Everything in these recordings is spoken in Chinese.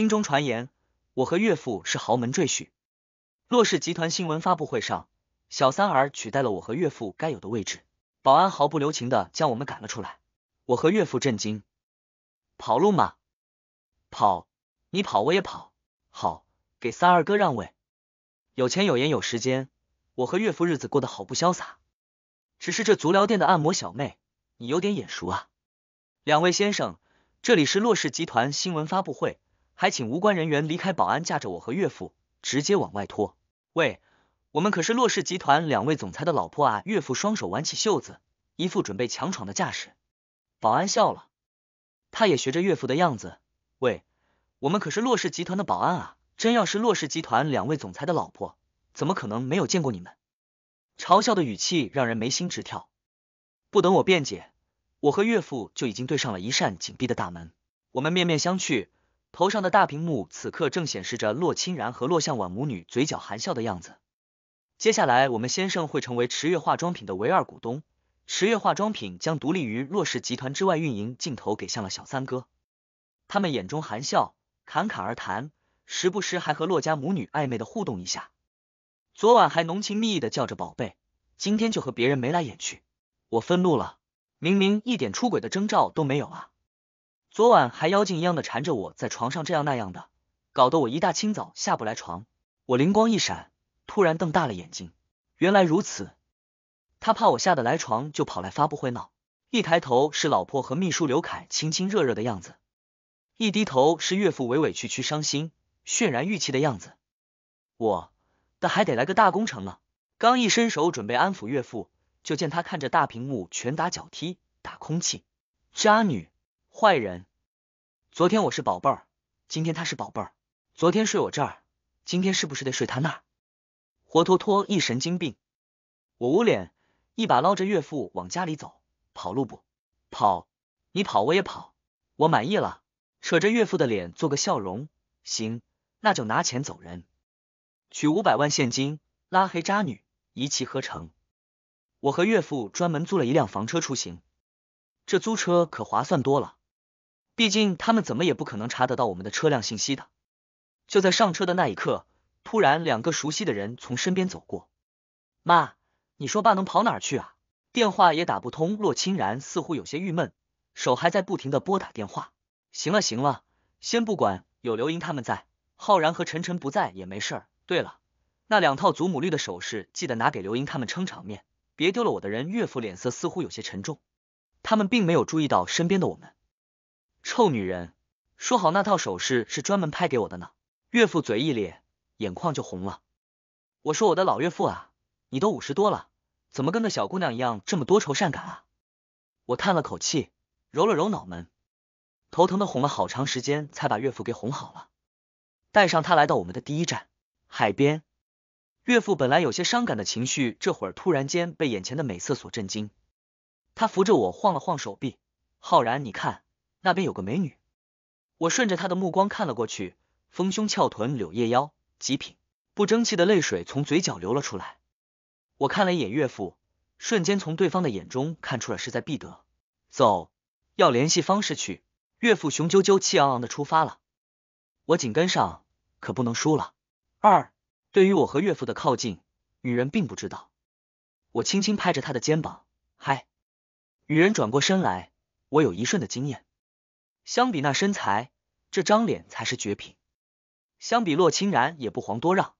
心中传言，我和岳父是豪门赘婿。洛氏集团新闻发布会上，小三儿取代了我和岳父该有的位置，保安毫不留情的将我们赶了出来。我和岳父震惊，跑路吗？跑，你跑我也跑。好，给三二哥让位。有钱有颜有时间，我和岳父日子过得好不潇洒。只是这足疗店的按摩小妹，你有点眼熟啊。两位先生，这里是洛氏集团新闻发布会。还请无关人员离开！保安架着我和岳父，直接往外拖。喂，我们可是洛氏集团两位总裁的老婆啊！岳父双手挽起袖子，一副准备强闯的架势。保安笑了，他也学着岳父的样子。喂，我们可是洛氏集团的保安啊！真要是洛氏集团两位总裁的老婆，怎么可能没有见过你们？嘲笑的语气让人眉心直跳。不等我辩解，我和岳父就已经对上了一扇紧闭的大门。我们面面相觑。头上的大屏幕此刻正显示着洛清然和洛向婉母女嘴角含笑的样子。接下来，我们先生会成为池月化妆品的唯二股东，池月化妆品将独立于洛氏集团之外运营。镜头给向了小三哥，他们眼中含笑，侃侃而谈，时不时还和洛家母女暧昧的互动一下。昨晚还浓情蜜意的叫着宝贝，今天就和别人眉来眼去，我愤怒了，明明一点出轨的征兆都没有啊！昨晚还妖精一样的缠着我在床上这样那样的，搞得我一大清早下不来床。我灵光一闪，突然瞪大了眼睛，原来如此。他怕我吓得来床，就跑来发布会闹。一抬头是老婆和秘书刘凯亲亲热热的样子，一低头是岳父委委屈屈伤心泫然欲泣的样子。我的还得来个大工程呢。刚一伸手准备安抚岳父，就见他看着大屏幕拳打脚踢打空气，渣女。坏人！昨天我是宝贝儿，今天他是宝贝儿。昨天睡我这儿，今天是不是得睡他那儿？活脱脱一神经病！我捂脸，一把捞着岳父往家里走，跑路不跑？你跑我也跑，我满意了。扯着岳父的脸做个笑容，行，那就拿钱走人，取五百万现金，拉黑渣女，一气呵成。我和岳父专门租了一辆房车出行，这租车可划算多了。毕竟他们怎么也不可能查得到我们的车辆信息的。就在上车的那一刻，突然两个熟悉的人从身边走过。妈，你说爸能跑哪去啊？电话也打不通，洛清然似乎有些郁闷，手还在不停的拨打电话。行了行了，先不管，有刘英他们在，浩然和晨晨不在也没事儿。对了，那两套祖母绿的首饰记得拿给刘英他们撑场面，别丢了我的人。岳父脸色似乎有些沉重，他们并没有注意到身边的我们。臭女人，说好那套首饰是专门拍给我的呢。岳父嘴一咧，眼眶就红了。我说我的老岳父啊，你都五十多了，怎么跟个小姑娘一样这么多愁善感啊？我叹了口气，揉了揉脑门，头疼的哄了好长时间才把岳父给哄好了。带上他来到我们的第一站海边，岳父本来有些伤感的情绪，这会儿突然间被眼前的美色所震惊。他扶着我晃了晃手臂，浩然你看。那边有个美女，我顺着她的目光看了过去，丰胸翘臀柳叶腰，极品。不争气的泪水从嘴角流了出来。我看了一眼岳父，瞬间从对方的眼中看出了势在必得。走，要联系方式去。岳父雄赳赳气昂昂的出发了，我紧跟上，可不能输了。二，对于我和岳父的靠近，女人并不知道。我轻轻拍着她的肩膀，嗨。女人转过身来，我有一瞬的惊艳。相比那身材，这张脸才是绝品。相比洛清然也不遑多让。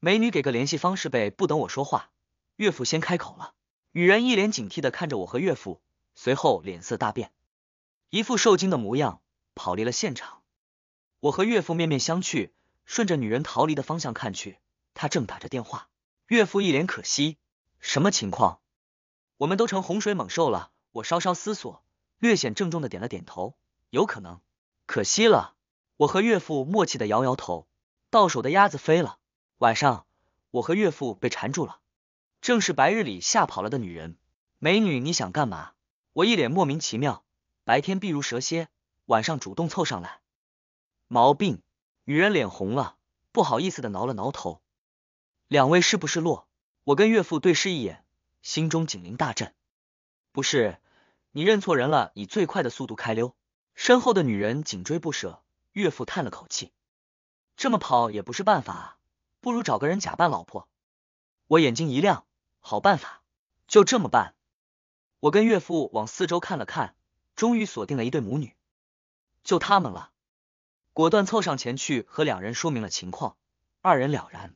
美女给个联系方式呗！不等我说话，岳父先开口了。女人一脸警惕的看着我和岳父，随后脸色大变，一副受惊的模样，跑离了现场。我和岳父面面相觑，顺着女人逃离的方向看去，她正打着电话。岳父一脸可惜，什么情况？我们都成洪水猛兽了。我稍稍思索，略显郑重的点了点头。有可能，可惜了，我和岳父默契的摇摇头，到手的鸭子飞了。晚上，我和岳父被缠住了，正是白日里吓跑了的女人。美女，你想干嘛？我一脸莫名其妙，白天避如蛇蝎，晚上主动凑上来，毛病。女人脸红了，不好意思的挠了挠头。两位是不是落？我跟岳父对视一眼，心中警铃大震。不是，你认错人了，以最快的速度开溜。身后的女人紧追不舍，岳父叹了口气，这么跑也不是办法，不如找个人假扮老婆。我眼睛一亮，好办法，就这么办。我跟岳父往四周看了看，终于锁定了一对母女，就他们了，果断凑上前去和两人说明了情况，二人了然，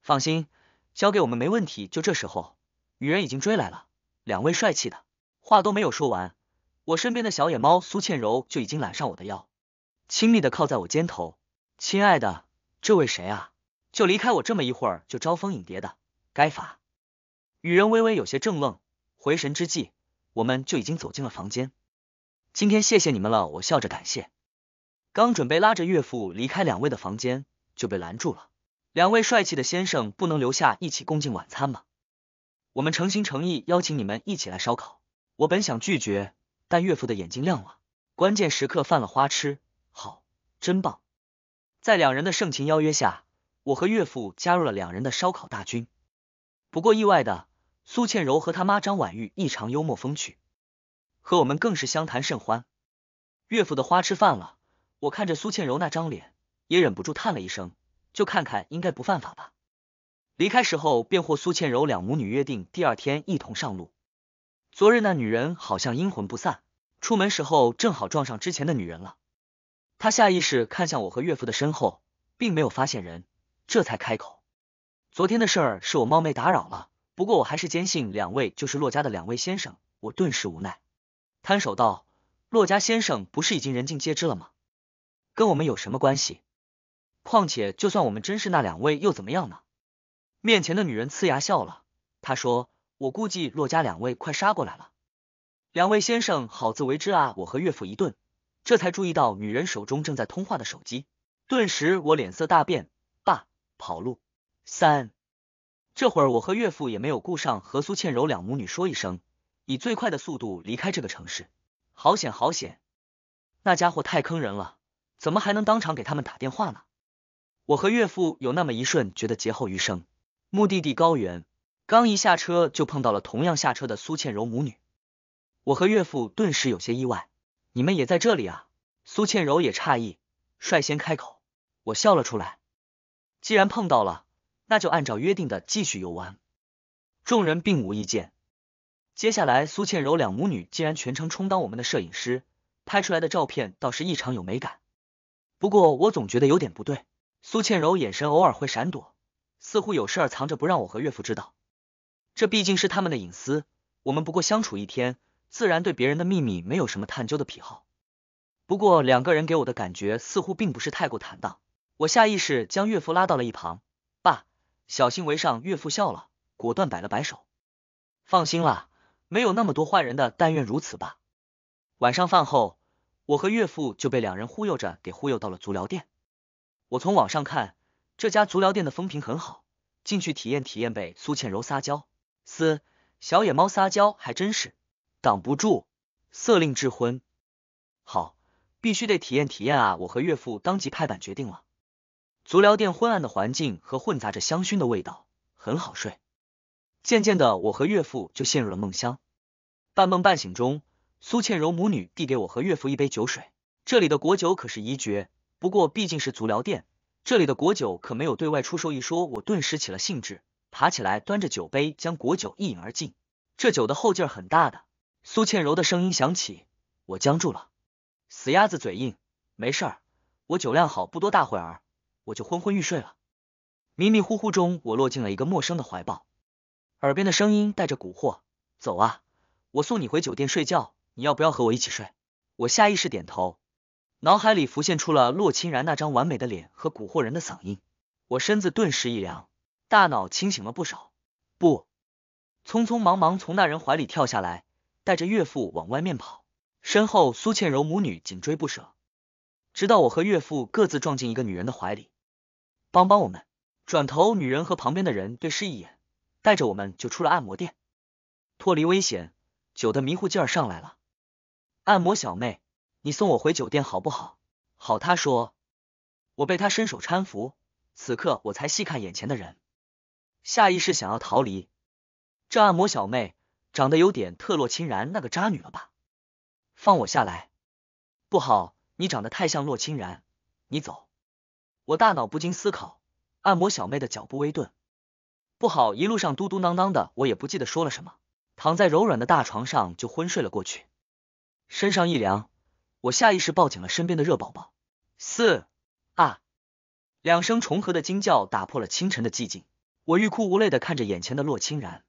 放心，交给我们没问题。就这时候，女人已经追来了，两位帅气的话都没有说完。我身边的小野猫苏倩柔就已经揽上我的腰，亲密的靠在我肩头。亲爱的，这位谁啊？就离开我这么一会儿就招蜂引蝶的，该罚。女人微微有些怔愣，回神之际，我们就已经走进了房间。今天谢谢你们了，我笑着感谢。刚准备拉着岳父离开两位的房间，就被拦住了。两位帅气的先生不能留下一起共进晚餐吗？我们诚心诚意邀请你们一起来烧烤。我本想拒绝。但岳父的眼睛亮了，关键时刻犯了花痴，好，真棒！在两人的盛情邀约下，我和岳父加入了两人的烧烤大军。不过意外的，苏倩柔和他妈张婉玉异常幽默风趣，和我们更是相谈甚欢。岳父的花痴犯了，我看着苏倩柔那张脸，也忍不住叹了一声，就看看应该不犯法吧。离开时候，便和苏倩柔两母女约定第二天一同上路。昨日那女人好像阴魂不散，出门时候正好撞上之前的女人了。她下意识看向我和岳父的身后，并没有发现人，这才开口。昨天的事儿是我冒昧打扰了，不过我还是坚信两位就是洛家的两位先生。我顿时无奈，摊手道：“洛家先生不是已经人尽皆知了吗？跟我们有什么关系？况且就算我们真是那两位又怎么样呢？”面前的女人呲牙笑了，她说。我估计骆家两位快杀过来了，两位先生好自为之啊！我和岳父一顿，这才注意到女人手中正在通话的手机，顿时我脸色大变，爸，跑路！三，这会儿我和岳父也没有顾上和苏倩柔两母女说一声，以最快的速度离开这个城市。好险好险，那家伙太坑人了，怎么还能当场给他们打电话呢？我和岳父有那么一瞬觉得劫后余生。目的地高原。刚一下车就碰到了同样下车的苏倩柔母女，我和岳父顿时有些意外。你们也在这里啊？苏倩柔也诧异，率先开口。我笑了出来。既然碰到了，那就按照约定的继续游玩。众人并无意见。接下来，苏倩柔两母女竟然全程充当我们的摄影师，拍出来的照片倒是异常有美感。不过我总觉得有点不对，苏倩柔眼神偶尔会闪躲，似乎有事儿藏着不让我和岳父知道。这毕竟是他们的隐私，我们不过相处一天，自然对别人的秘密没有什么探究的癖好。不过两个人给我的感觉似乎并不是太过坦荡，我下意识将岳父拉到了一旁。爸，小心为上。岳父笑了，果断摆了摆手，放心啦，没有那么多坏人的，但愿如此吧。晚上饭后，我和岳父就被两人忽悠着给忽悠到了足疗店。我从网上看这家足疗店的风评很好，进去体验体验呗。苏倩柔撒娇。嘶，小野猫撒娇还真是挡不住，色令智昏。好，必须得体验体验啊！我和岳父当即拍板决定了。足疗店昏暗的环境和混杂着香薰的味道，很好睡。渐渐的，我和岳父就陷入了梦乡。半梦半醒中，苏倩柔母女递给我和岳父一杯酒水，这里的果酒可是一绝。不过毕竟是足疗店，这里的果酒可没有对外出售一说，我顿时起了兴致。爬起来，端着酒杯，将果酒一饮而尽。这酒的后劲儿很大的。苏倩柔的声音响起，我僵住了。死鸭子嘴硬，没事儿，我酒量好，不多大会儿我就昏昏欲睡了。迷迷糊糊中，我落进了一个陌生的怀抱，耳边的声音带着蛊惑：“走啊，我送你回酒店睡觉，你要不要和我一起睡？”我下意识点头，脑海里浮现出了洛清然那张完美的脸和蛊惑人的嗓音，我身子顿时一凉。大脑清醒了不少，不，匆匆忙忙从那人怀里跳下来，带着岳父往外面跑，身后苏倩柔母女紧追不舍，直到我和岳父各自撞进一个女人的怀里。帮帮我们！转头，女人和旁边的人对视一眼，带着我们就出了按摩店，脱离危险，酒的迷糊劲儿上来了。按摩小妹，你送我回酒店好不好？好，她说。我被她伸手搀扶，此刻我才细看眼前的人。下意识想要逃离，这按摩小妹长得有点特洛钦然那个渣女了吧？放我下来！不好，你长得太像洛钦然，你走！我大脑不禁思考，按摩小妹的脚步微顿。不好，一路上嘟嘟囔囔的，我也不记得说了什么。躺在柔软的大床上就昏睡了过去，身上一凉，我下意识抱紧了身边的热宝宝。四啊！两声重合的惊叫打破了清晨的寂静。我欲哭无泪的看着眼前的洛清然，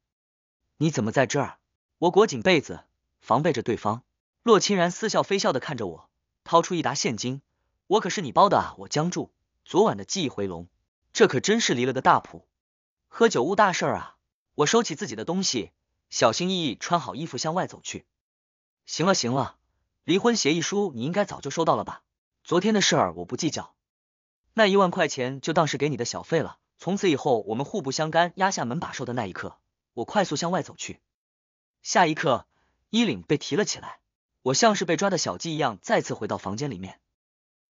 你怎么在这儿？我裹紧被子，防备着对方。洛清然似笑非笑的看着我，掏出一沓现金，我可是你包的啊！我僵住，昨晚的记忆回笼，这可真是离了个大谱，喝酒误大事啊！我收起自己的东西，小心翼翼穿好衣服向外走去。行了行了，离婚协议书你应该早就收到了吧？昨天的事儿我不计较，那一万块钱就当是给你的小费了。从此以后，我们互不相干。压下门把手的那一刻，我快速向外走去。下一刻，衣领被提了起来，我像是被抓的小鸡一样，再次回到房间里面。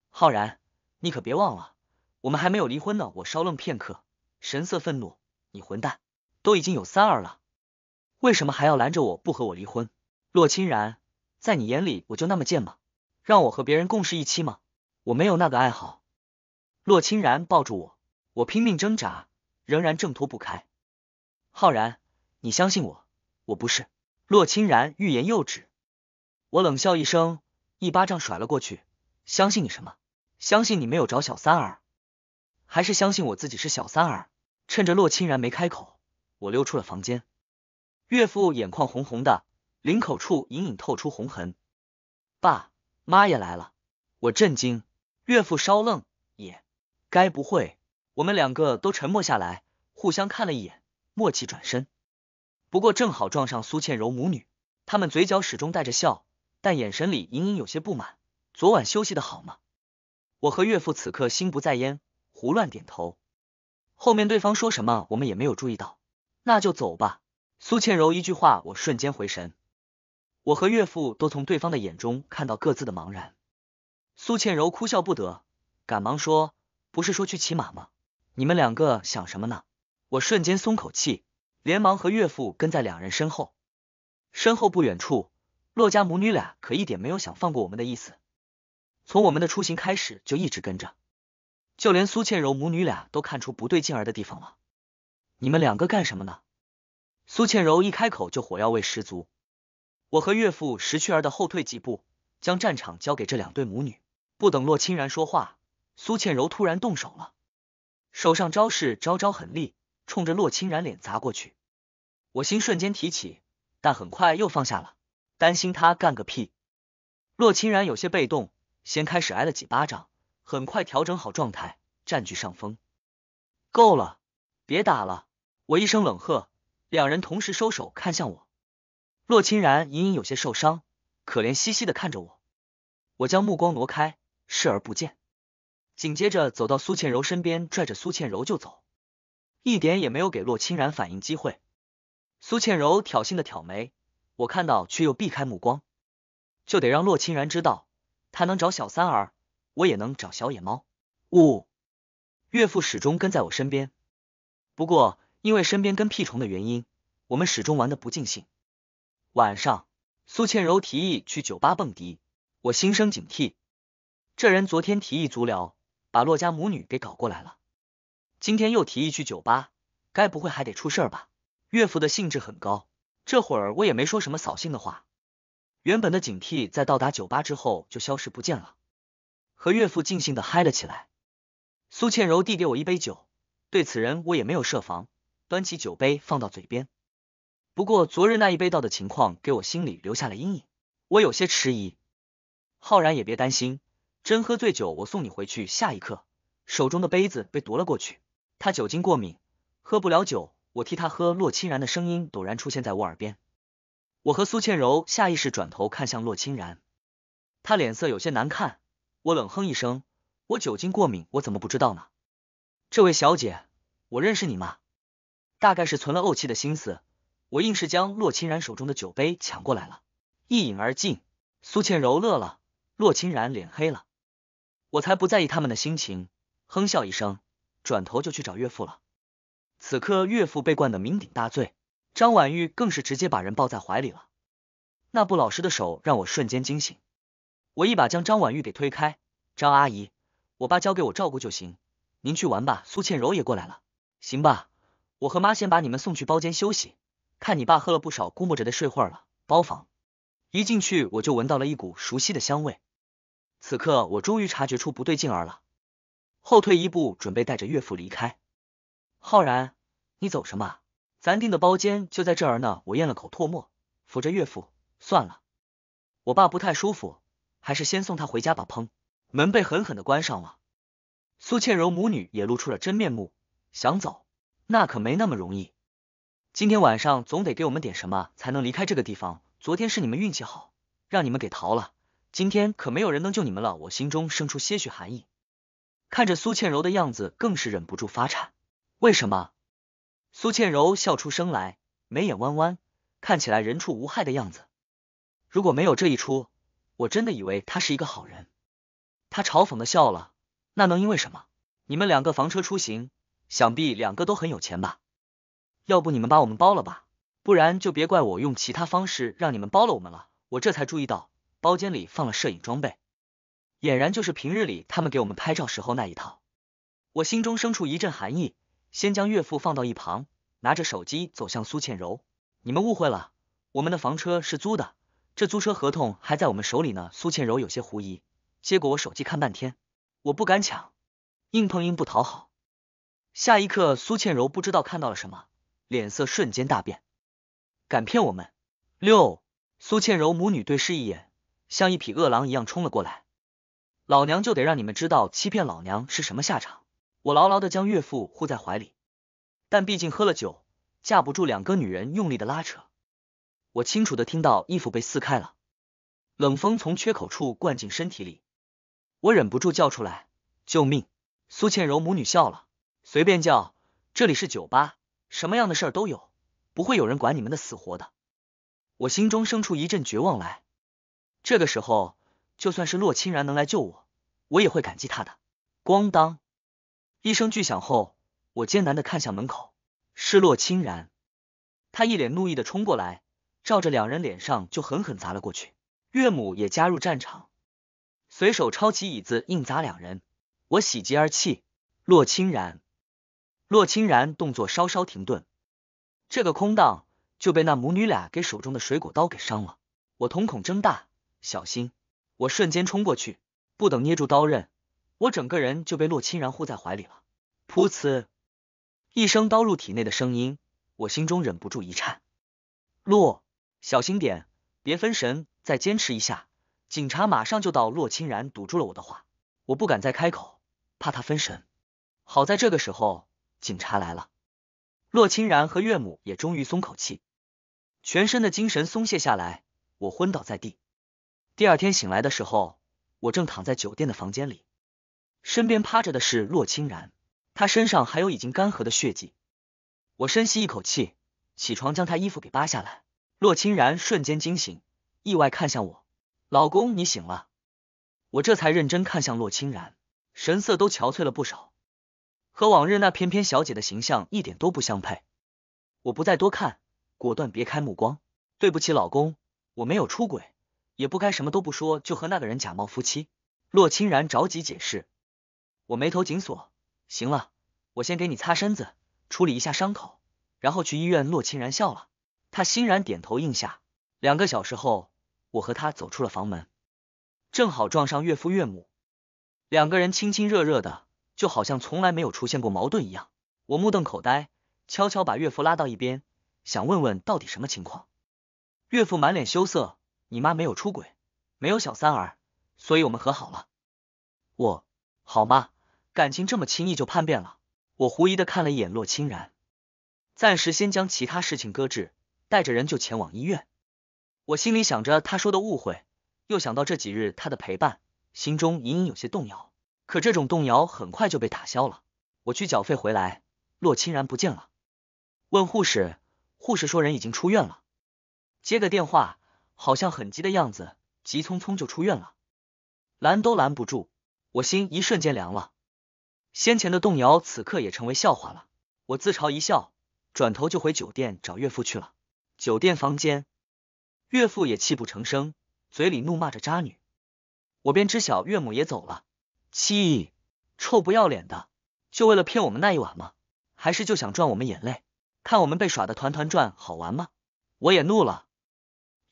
浩然，你可别忘了，我们还没有离婚呢。我稍愣片刻，神色愤怒：“你混蛋，都已经有三儿了，为什么还要拦着我不和我离婚？”洛清然，在你眼里，我就那么贱吗？让我和别人共事一妻吗？我没有那个爱好。洛清然抱住我。我拼命挣扎，仍然挣脱不开。浩然，你相信我，我不是洛清然。欲言又止，我冷笑一声，一巴掌甩了过去。相信你什么？相信你没有找小三儿，还是相信我自己是小三儿？趁着洛清然没开口，我溜出了房间。岳父眼眶红红的，领口处隐隐透出红痕。爸妈也来了，我震惊。岳父稍愣，也该不会。我们两个都沉默下来，互相看了一眼，默契转身。不过正好撞上苏倩柔母女，他们嘴角始终带着笑，但眼神里隐隐有些不满。昨晚休息的好吗？我和岳父此刻心不在焉，胡乱点头。后面对方说什么，我们也没有注意到。那就走吧，苏倩柔一句话，我瞬间回神。我和岳父都从对方的眼中看到各自的茫然。苏倩柔哭笑不得，赶忙说：“不是说去骑马吗？”你们两个想什么呢？我瞬间松口气，连忙和岳父跟在两人身后。身后不远处，骆家母女俩可一点没有想放过我们的意思，从我们的出行开始就一直跟着。就连苏倩柔母女俩都看出不对劲儿的地方了。你们两个干什么呢？苏倩柔一开口就火药味十足。我和岳父识趣儿的后退几步，将战场交给这两对母女。不等骆清然说话，苏倩柔突然动手了。手上招式招招狠厉，冲着洛清然脸砸过去。我心瞬间提起，但很快又放下了，担心他干个屁。洛清然有些被动，先开始挨了几巴掌，很快调整好状态，占据上风。够了，别打了！我一声冷喝，两人同时收手，看向我。洛清然隐隐有些受伤，可怜兮兮的看着我。我将目光挪开，视而不见。紧接着走到苏倩柔身边，拽着苏倩柔就走，一点也没有给洛清然反应机会。苏倩柔挑衅的挑眉，我看到却又避开目光，就得让洛清然知道，他能找小三儿，我也能找小野猫。呜，岳父始终跟在我身边，不过因为身边跟屁虫的原因，我们始终玩的不尽兴。晚上，苏倩柔提议去酒吧蹦迪，我心生警惕，这人昨天提议足疗。把洛家母女给搞过来了，今天又提议去酒吧，该不会还得出事儿吧？岳父的兴致很高，这会儿我也没说什么扫兴的话，原本的警惕在到达酒吧之后就消失不见了，和岳父尽兴的嗨了起来。苏倩柔递给我一杯酒，对此人我也没有设防，端起酒杯放到嘴边，不过昨日那一杯倒的情况给我心里留下了阴影，我有些迟疑。浩然也别担心。真喝醉酒，我送你回去。下一刻，手中的杯子被夺了过去。他酒精过敏，喝不了酒，我替他喝。洛清然的声音陡然出现在我耳边。我和苏倩柔下意识转头看向洛清然，他脸色有些难看。我冷哼一声：“我酒精过敏，我怎么不知道呢？”这位小姐，我认识你吗？大概是存了怄气的心思，我硬是将洛清然手中的酒杯抢过来了，一饮而尽。苏倩柔乐了，洛清然脸黑了。我才不在意他们的心情，哼笑一声，转头就去找岳父了。此刻岳父被灌得酩酊大醉，张婉玉更是直接把人抱在怀里了。那不老实的手让我瞬间惊醒，我一把将张婉玉给推开。张阿姨，我爸交给我照顾就行，您去玩吧。苏倩柔也过来了，行吧，我和妈先把你们送去包间休息。看你爸喝了不少，估摸着得睡会儿了。包房一进去，我就闻到了一股熟悉的香味。此刻我终于察觉出不对劲儿了，后退一步，准备带着岳父离开。浩然，你走什么？咱订的包间就在这儿呢。我咽了口唾沫，扶着岳父。算了，我爸不太舒服，还是先送他回家吧。砰，门被狠狠的关上了。苏倩柔母女也露出了真面目，想走那可没那么容易。今天晚上总得给我们点什么，才能离开这个地方。昨天是你们运气好，让你们给逃了。今天可没有人能救你们了，我心中生出些许寒意，看着苏倩柔的样子，更是忍不住发颤。为什么？苏倩柔笑出声来，眉眼弯弯，看起来人畜无害的样子。如果没有这一出，我真的以为他是一个好人。他嘲讽的笑了，那能因为什么？你们两个房车出行，想必两个都很有钱吧？要不你们把我们包了吧，不然就别怪我用其他方式让你们包了我们了。我这才注意到。包间里放了摄影装备，俨然就是平日里他们给我们拍照时候那一套。我心中生出一阵寒意，先将岳父放到一旁，拿着手机走向苏倩柔。你们误会了，我们的房车是租的，这租车合同还在我们手里呢。苏倩柔有些狐疑，接过我手机看半天，我不敢抢，硬碰硬不讨好。下一刻，苏倩柔不知道看到了什么，脸色瞬间大变，敢骗我们？六，苏倩柔母女对视一眼。像一匹饿狼一样冲了过来，老娘就得让你们知道欺骗老娘是什么下场！我牢牢的将岳父护在怀里，但毕竟喝了酒，架不住两个女人用力的拉扯，我清楚的听到衣服被撕开了，冷风从缺口处灌进身体里，我忍不住叫出来：“救命！”苏倩柔母女笑了，随便叫，这里是酒吧，什么样的事儿都有，不会有人管你们的死活的。我心中生出一阵绝望来。这个时候，就算是洛清然能来救我，我也会感激他的。咣当一声巨响后，我艰难的看向门口，是洛清然，他一脸怒意的冲过来，照着两人脸上就狠狠砸了过去。岳母也加入战场，随手抄起椅子硬砸两人。我喜极而泣。洛清然，洛清然动作稍稍停顿，这个空档就被那母女俩给手中的水果刀给伤了。我瞳孔睁大。小心！我瞬间冲过去，不等捏住刀刃，我整个人就被洛青然护在怀里了。噗呲一声，刀入体内的声音，我心中忍不住一颤。洛，小心点，别分神，再坚持一下，警察马上就到。洛青然堵住了我的话，我不敢再开口，怕他分神。好在这个时候，警察来了，洛青然和岳母也终于松口气，全身的精神松懈下来，我昏倒在地。第二天醒来的时候，我正躺在酒店的房间里，身边趴着的是洛清然，他身上还有已经干涸的血迹。我深吸一口气，起床将他衣服给扒下来。洛清然瞬间惊醒，意外看向我：“老公，你醒了？”我这才认真看向洛清然，神色都憔悴了不少，和往日那翩翩小姐的形象一点都不相配。我不再多看，果断别开目光：“对不起，老公，我没有出轨。”也不该什么都不说就和那个人假冒夫妻。洛清然着急解释，我眉头紧锁。行了，我先给你擦身子，处理一下伤口，然后去医院。洛清然笑了，他欣然点头应下。两个小时后，我和他走出了房门，正好撞上岳父岳母，两个人亲亲热热的，就好像从来没有出现过矛盾一样。我目瞪口呆，悄悄把岳父拉到一边，想问问到底什么情况。岳父满脸羞涩。你妈没有出轨，没有小三儿，所以我们和好了。我好吗？感情这么轻易就叛变了？我狐疑的看了一眼洛清然，暂时先将其他事情搁置，带着人就前往医院。我心里想着他说的误会，又想到这几日他的陪伴，心中隐隐有些动摇。可这种动摇很快就被打消了。我去缴费回来，洛清然不见了。问护士，护士说人已经出院了。接个电话。好像很急的样子，急匆匆就出院了，拦都拦不住。我心一瞬间凉了，先前的动摇此刻也成为笑话了。我自嘲一笑，转头就回酒店找岳父去了。酒店房间，岳父也泣不成声，嘴里怒骂着渣女。我便知晓岳母也走了，气！臭不要脸的，就为了骗我们那一晚吗？还是就想赚我们眼泪，看我们被耍的团团转好玩吗？我也怒了。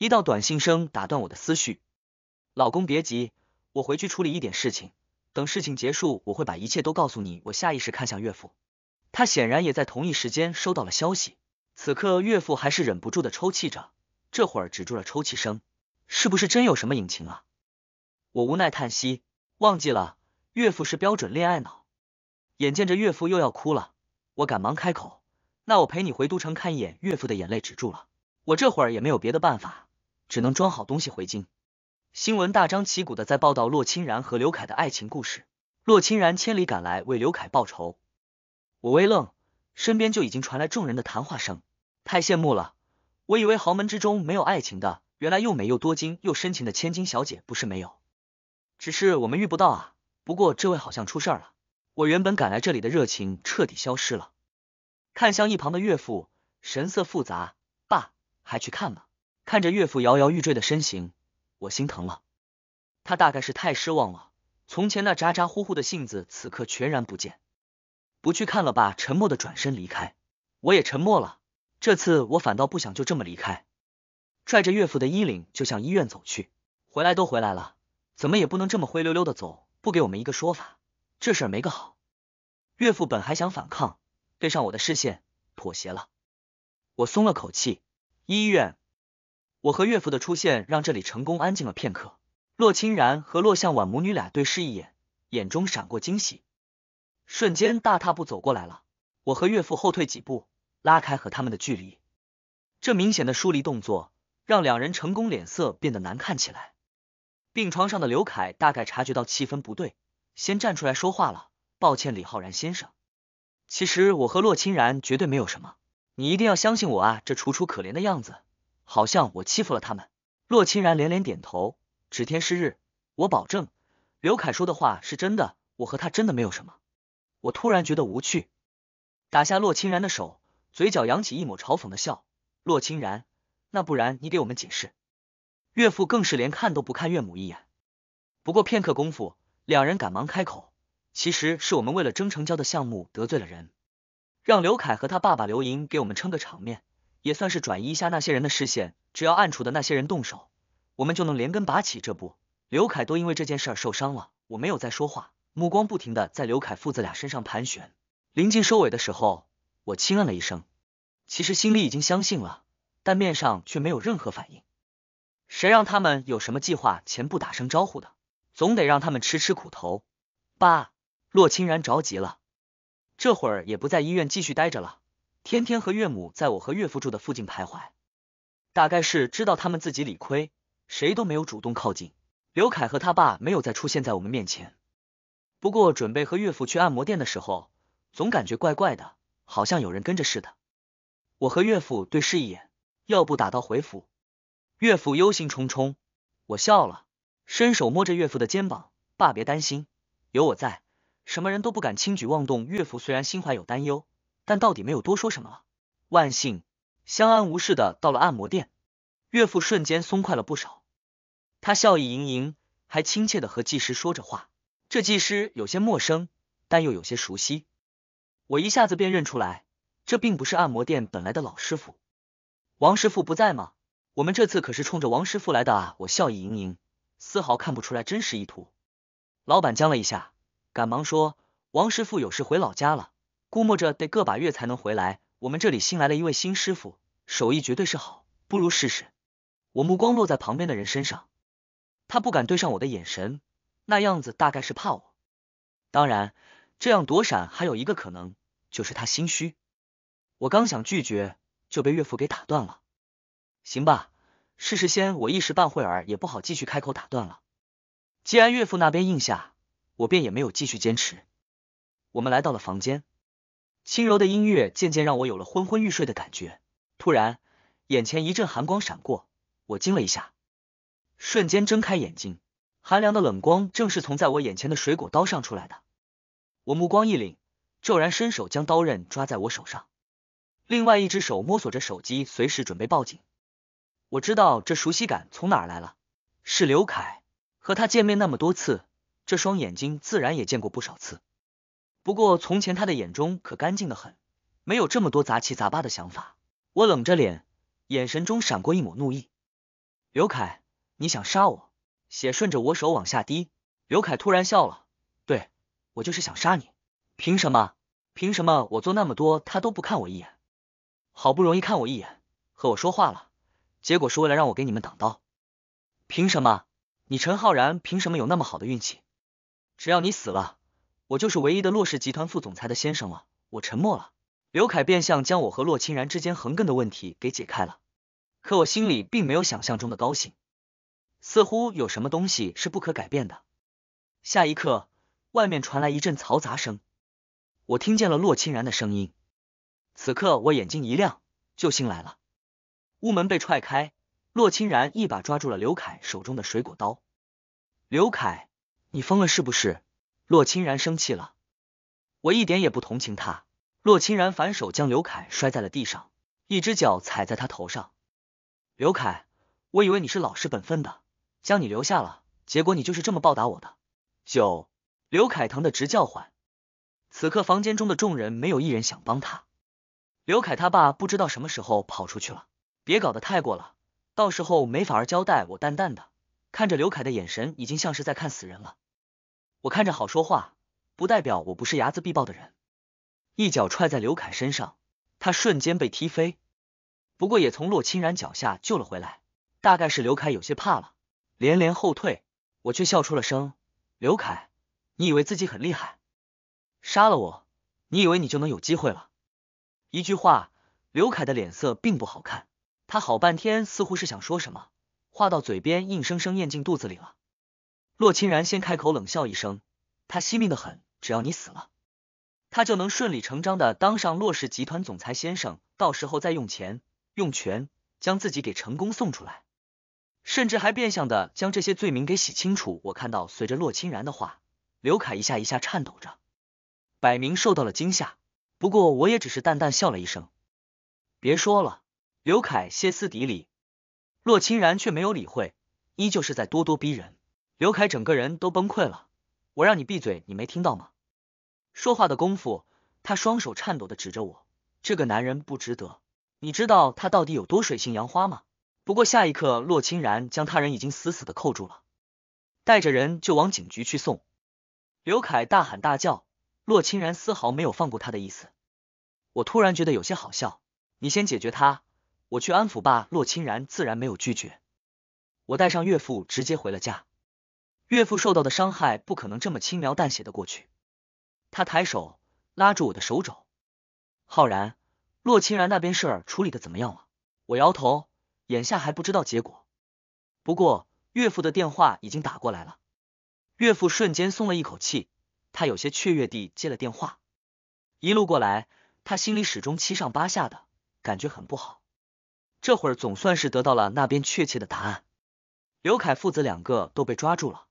一道短信声打断我的思绪，老公别急，我回去处理一点事情，等事情结束，我会把一切都告诉你。我下意识看向岳父，他显然也在同一时间收到了消息。此刻岳父还是忍不住的抽泣着，这会儿止住了抽泣声，是不是真有什么隐情啊？我无奈叹息，忘记了岳父是标准恋爱脑。眼见着岳父又要哭了，我赶忙开口，那我陪你回都城看一眼。岳父的眼泪止住了，我这会儿也没有别的办法。只能装好东西回京。新闻大张旗鼓的在报道洛清然和刘凯的爱情故事。洛清然千里赶来为刘凯报仇。我微愣，身边就已经传来众人的谈话声。太羡慕了，我以为豪门之中没有爱情的，原来又美又多金又深情的千金小姐不是没有，只是我们遇不到啊。不过这位好像出事儿了。我原本赶来这里的热情彻底消失了。看向一旁的岳父，神色复杂。爸，还去看吗？看着岳父摇摇欲坠的身形，我心疼了。他大概是太失望了，从前那咋咋呼呼的性子，此刻全然不见。不去看了吧，沉默的转身离开。我也沉默了。这次我反倒不想就这么离开，拽着岳父的衣领就向医院走去。回来都回来了，怎么也不能这么灰溜溜的走，不给我们一个说法，这事没个好。岳父本还想反抗，对上我的视线，妥协了。我松了口气，医院。我和岳父的出现让这里成功安静了片刻。洛清然和洛向婉母女俩对视一眼，眼中闪过惊喜，瞬间大踏步走过来了。我和岳父后退几步，拉开和他们的距离。这明显的疏离动作让两人成功脸色变得难看起来。病床上的刘凯大概察觉到气氛不对，先站出来说话了：“抱歉，李浩然先生，其实我和洛清然绝对没有什么，你一定要相信我啊！”这楚楚可怜的样子。好像我欺负了他们。洛清然连连点头，指天誓日，我保证，刘凯说的话是真的，我和他真的没有什么。我突然觉得无趣，打下洛清然的手，嘴角扬起一抹嘲讽的笑。洛清然，那不然你给我们解释？岳父更是连看都不看岳母一眼。不过片刻功夫，两人赶忙开口，其实是我们为了征成交的项目得罪了人，让刘凯和他爸爸刘莹给我们撑个场面。也算是转移一下那些人的视线，只要暗处的那些人动手，我们就能连根拔起。这不，刘凯都因为这件事受伤了。我没有再说话，目光不停的在刘凯父子俩身上盘旋。临近收尾的时候，我轻按了一声，其实心里已经相信了，但面上却没有任何反应。谁让他们有什么计划前不打声招呼的，总得让他们吃吃苦头。爸，洛清然着急了，这会儿也不在医院继续待着了。天天和岳母在我和岳父住的附近徘徊，大概是知道他们自己理亏，谁都没有主动靠近。刘凯和他爸没有再出现在我们面前。不过准备和岳父去按摩店的时候，总感觉怪怪的，好像有人跟着似的。我和岳父对视一眼，要不打道回府。岳父忧心忡忡，我笑了，伸手摸着岳父的肩膀：“爸，别担心，有我在，什么人都不敢轻举妄动。”岳父虽然心怀有担忧。但到底没有多说什么了。万幸，相安无事的到了按摩店，岳父瞬间松快了不少，他笑意盈盈，还亲切的和技师说着话。这技师有些陌生，但又有些熟悉，我一下子便认出来，这并不是按摩店本来的老师傅。王师傅不在吗？我们这次可是冲着王师傅来的啊！我笑意盈盈，丝毫看不出来真实意图。老板僵了一下，赶忙说：“王师傅有事回老家了。”估摸着得个把月才能回来。我们这里新来了一位新师傅，手艺绝对是好，不如试试。我目光落在旁边的人身上，他不敢对上我的眼神，那样子大概是怕我。当然，这样躲闪还有一个可能，就是他心虚。我刚想拒绝，就被岳父给打断了。行吧，试试先。我一时半会儿也不好继续开口打断了。既然岳父那边应下，我便也没有继续坚持。我们来到了房间。轻柔的音乐渐渐让我有了昏昏欲睡的感觉，突然眼前一阵寒光闪过，我惊了一下，瞬间睁开眼睛，寒凉的冷光正是从在我眼前的水果刀上出来的。我目光一凛，骤然伸手将刀刃抓在我手上，另外一只手摸索着手机，随时准备报警。我知道这熟悉感从哪来了，是刘凯，和他见面那么多次，这双眼睛自然也见过不少次。不过从前他的眼中可干净的很，没有这么多杂七杂八的想法。我冷着脸，眼神中闪过一抹怒意。刘凯，你想杀我？血顺着我手往下滴。刘凯突然笑了，对我就是想杀你。凭什么？凭什么我做那么多，他都不看我一眼？好不容易看我一眼，和我说话了，结果是为了让我给你们挡刀。凭什么？你陈浩然凭什么有那么好的运气？只要你死了。我就是唯一的洛氏集团副总裁的先生了。我沉默了。刘凯变相将我和洛清然之间横亘的问题给解开了，可我心里并没有想象中的高兴，似乎有什么东西是不可改变的。下一刻，外面传来一阵嘈杂声，我听见了洛清然的声音。此刻我眼睛一亮，救星来了。屋门被踹开，洛清然一把抓住了刘凯手中的水果刀。刘凯，你疯了是不是？洛清然生气了，我一点也不同情他。洛清然反手将刘凯摔在了地上，一只脚踩在他头上。刘凯，我以为你是老实本分的，将你留下了，结果你就是这么报答我的。九，刘凯疼得直叫唤。此刻房间中的众人没有一人想帮他。刘凯他爸不知道什么时候跑出去了，别搞得太过了，到时候没法儿交代。我淡淡的看着刘凯的眼神，已经像是在看死人了。我看着好说话，不代表我不是睚眦必报的人。一脚踹在刘凯身上，他瞬间被踢飞，不过也从洛清然脚下救了回来。大概是刘凯有些怕了，连连后退。我却笑出了声：“刘凯，你以为自己很厉害？杀了我，你以为你就能有机会了？”一句话，刘凯的脸色并不好看。他好半天似乎是想说什么，话到嘴边，硬生生咽进肚子里了。洛清然先开口冷笑一声，他惜命的很，只要你死了，他就能顺理成章的当上洛氏集团总裁先生，到时候再用钱用权将自己给成功送出来，甚至还变相的将这些罪名给洗清楚。我看到随着洛清然的话，刘凯一下一下颤抖着，摆明受到了惊吓。不过我也只是淡淡笑了一声。别说了，刘凯歇斯底里，洛清然却没有理会，依旧是在咄咄逼人。刘凯整个人都崩溃了，我让你闭嘴，你没听到吗？说话的功夫，他双手颤抖的指着我，这个男人不值得。你知道他到底有多水性杨花吗？不过下一刻，洛清然将他人已经死死的扣住了，带着人就往警局去送。刘凯大喊大叫，洛清然丝毫没有放过他的意思。我突然觉得有些好笑，你先解决他，我去安抚吧。洛清然自然没有拒绝，我带上岳父直接回了家。岳父受到的伤害不可能这么轻描淡写的过去。他抬手拉住我的手肘。浩然，洛清然那边事儿处理的怎么样了？我摇头，眼下还不知道结果。不过岳父的电话已经打过来了。岳父瞬间松了一口气，他有些雀跃地接了电话。一路过来，他心里始终七上八下的，感觉很不好。这会儿总算是得到了那边确切的答案。刘凯父子两个都被抓住了。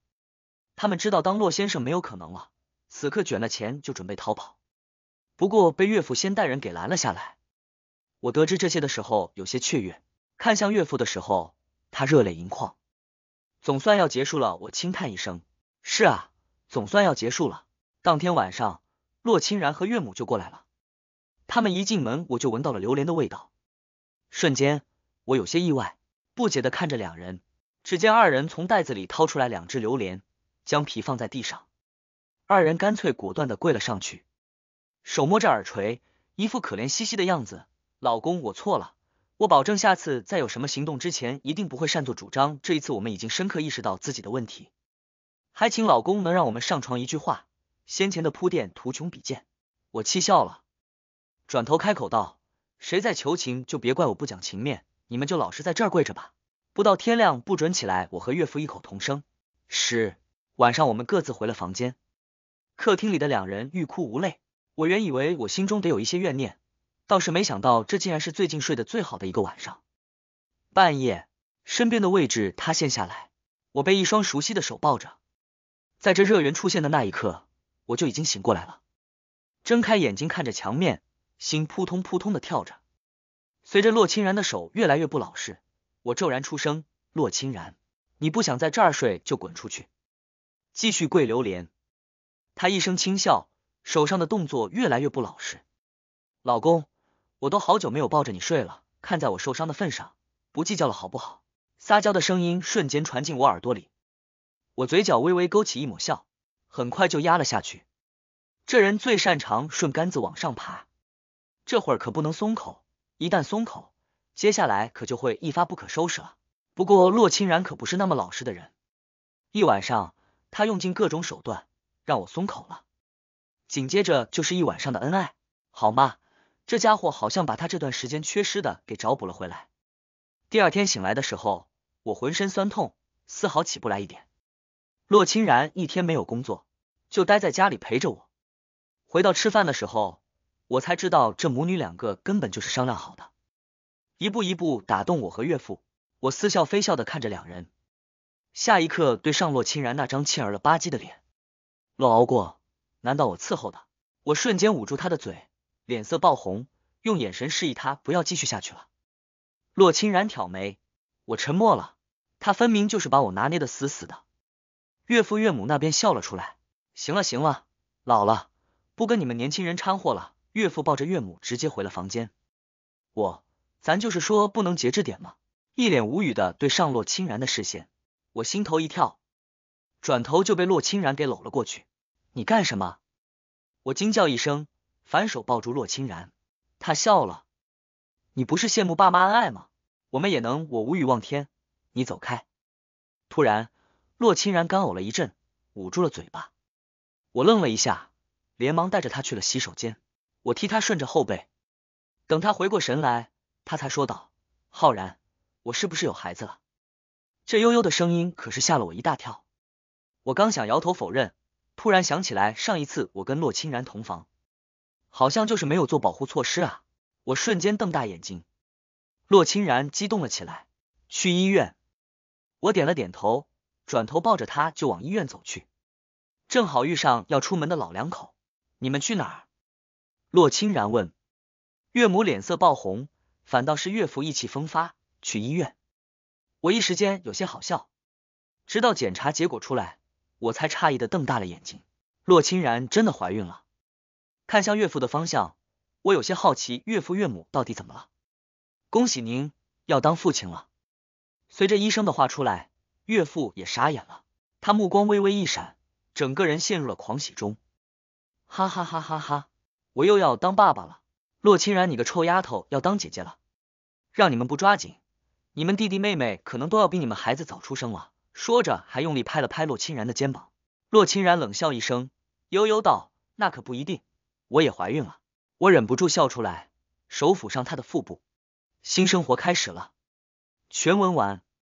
他们知道当洛先生没有可能了，此刻卷了钱就准备逃跑，不过被岳父先带人给拦了下来。我得知这些的时候有些雀跃，看向岳父的时候，他热泪盈眶，总算要结束了。我轻叹一声：“是啊，总算要结束了。”当天晚上，洛清然和岳母就过来了。他们一进门，我就闻到了榴莲的味道，瞬间我有些意外，不解的看着两人。只见二人从袋子里掏出来两只榴莲。将皮放在地上，二人干脆果断的跪了上去，手摸着耳垂，一副可怜兮兮的样子。老公，我错了，我保证下次再有什么行动之前一定不会擅作主张。这一次我们已经深刻意识到自己的问题，还请老公能让我们上床。一句话，先前的铺垫图穷匕见。我气笑了，转头开口道：“谁在求情，就别怪我不讲情面。你们就老实在这儿跪着吧，不到天亮不准起来。”我和岳父异口同声：“是。”晚上我们各自回了房间，客厅里的两人欲哭无泪。我原以为我心中得有一些怨念，倒是没想到这竟然是最近睡得最好的一个晚上。半夜，身边的位置塌陷下来，我被一双熟悉的手抱着。在这热源出现的那一刻，我就已经醒过来了。睁开眼睛看着墙面，心扑通扑通的跳着。随着洛清然的手越来越不老实，我骤然出声：“洛清然，你不想在这儿睡就滚出去。”继续跪榴莲，他一声轻笑，手上的动作越来越不老实。老公，我都好久没有抱着你睡了，看在我受伤的份上，不计较了好不好？撒娇的声音瞬间传进我耳朵里，我嘴角微微勾起一抹笑，很快就压了下去。这人最擅长顺杆子往上爬，这会儿可不能松口，一旦松口，接下来可就会一发不可收拾了。不过洛清然可不是那么老实的人，一晚上。他用尽各种手段让我松口了，紧接着就是一晚上的恩爱，好吗？这家伙好像把他这段时间缺失的给找补了回来。第二天醒来的时候，我浑身酸痛，丝毫起不来一点。洛清然一天没有工作，就待在家里陪着我。回到吃饭的时候，我才知道这母女两个根本就是商量好的，一步一步打动我和岳父。我似笑非笑的看着两人。下一刻，对上洛清然那张欠儿了吧唧的脸，洛熬过？难道我伺候的？我瞬间捂住他的嘴，脸色爆红，用眼神示意他不要继续下去了。洛清然挑眉，我沉默了，他分明就是把我拿捏的死死的。岳父岳母那边笑了出来，行了行了，老了，不跟你们年轻人掺和了。岳父抱着岳母直接回了房间。我，咱就是说不能节制点吗？一脸无语的对上洛清然的视线。我心头一跳，转头就被洛清然给搂了过去。你干什么？我惊叫一声，反手抱住洛清然。他笑了。你不是羡慕爸妈恩爱吗？我们也能。我无语望天。你走开。突然，洛清然干呕了一阵，捂住了嘴巴。我愣了一下，连忙带着他去了洗手间。我替他顺着后背。等他回过神来，他才说道：“浩然，我是不是有孩子了？”这悠悠的声音可是吓了我一大跳，我刚想摇头否认，突然想起来上一次我跟洛清然同房，好像就是没有做保护措施啊！我瞬间瞪大眼睛，洛清然激动了起来，去医院。我点了点头，转头抱着他就往医院走去，正好遇上要出门的老两口，你们去哪儿？洛清然问，岳母脸色爆红，反倒是岳父意气风发，去医院。我一时间有些好笑，直到检查结果出来，我才诧异的瞪大了眼睛。洛清然真的怀孕了，看向岳父的方向，我有些好奇岳父岳母到底怎么了。恭喜您，要当父亲了。随着医生的话出来，岳父也傻眼了，他目光微微一闪，整个人陷入了狂喜中。哈哈哈哈哈，我又要当爸爸了！洛清然，你个臭丫头，要当姐姐了，让你们不抓紧。你们弟弟妹妹可能都要比你们孩子早出生了，说着还用力拍了拍洛清然的肩膀。洛清然冷笑一声，悠悠道：“那可不一定，我也怀孕了。”我忍不住笑出来，手抚上她的腹部，新生活开始了。全文完。